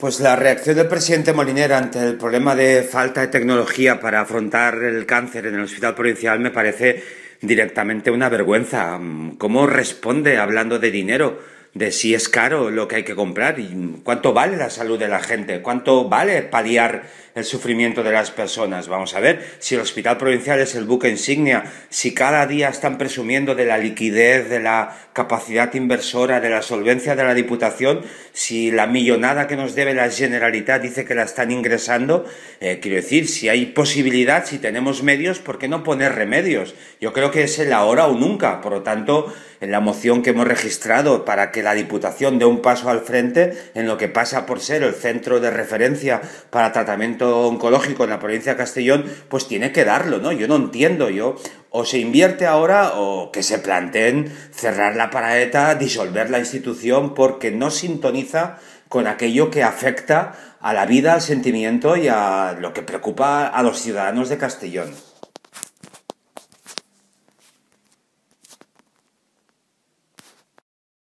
Pues la reacción del presidente Molinera ante el problema de falta de tecnología para afrontar el cáncer en el hospital provincial me parece directamente una vergüenza. ¿Cómo responde hablando de dinero? de si es caro lo que hay que comprar y cuánto vale la salud de la gente, cuánto vale paliar el sufrimiento de las personas. Vamos a ver si el hospital provincial es el buque insignia, si cada día están presumiendo de la liquidez, de la capacidad inversora, de la solvencia de la Diputación, si la millonada que nos debe la Generalitat dice que la están ingresando. Eh, quiero decir, si hay posibilidad, si tenemos medios, ¿por qué no poner remedios? Yo creo que es el ahora o nunca. Por lo tanto, en la moción que hemos registrado para que la Diputación dé un paso al frente en lo que pasa por ser el centro de referencia para tratamiento oncológico en la provincia de Castellón, pues tiene que darlo, ¿no? Yo no entiendo, yo o se invierte ahora o que se planteen cerrar la paraeta, disolver la institución porque no sintoniza con aquello que afecta a la vida, al sentimiento y a lo que preocupa a los ciudadanos de Castellón.